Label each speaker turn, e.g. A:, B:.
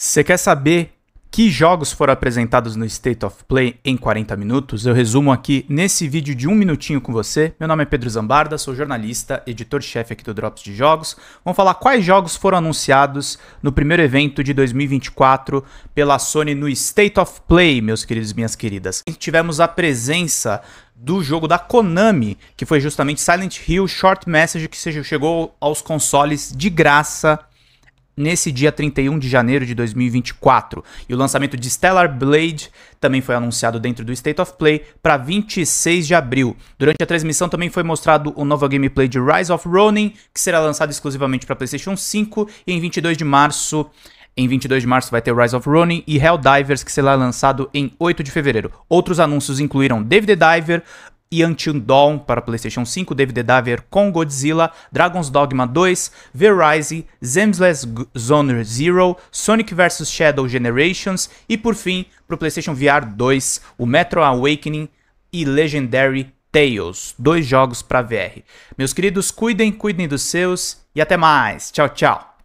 A: Você quer saber que jogos foram apresentados no State of Play em 40 minutos? Eu resumo aqui nesse vídeo de um minutinho com você. Meu nome é Pedro Zambarda, sou jornalista, editor-chefe aqui do Drops de Jogos. Vamos falar quais jogos foram anunciados no primeiro evento de 2024 pela Sony no State of Play, meus queridos e minhas queridas. Tivemos a presença do jogo da Konami, que foi justamente Silent Hill Short Message, que chegou aos consoles de graça nesse dia 31 de janeiro de 2024. E o lançamento de Stellar Blade também foi anunciado dentro do State of Play para 26 de abril. Durante a transmissão também foi mostrado o novo gameplay de Rise of Ronin, que será lançado exclusivamente para PlayStation 5 e em 22 de março em 22 de março vai ter Rise of Ronin e Helldivers, que será lançado em 8 de fevereiro. Outros anúncios incluíram David the Diver, e Until Dawn para PlayStation 5, David Daver com Godzilla, Dragon's Dogma 2, The Rise, Zemsless Zone Zero, Sonic vs Shadow Generations e por fim, para o PlayStation VR 2, o Metro Awakening e Legendary Tales, dois jogos para VR. Meus queridos, cuidem, cuidem dos seus e até mais. Tchau, tchau.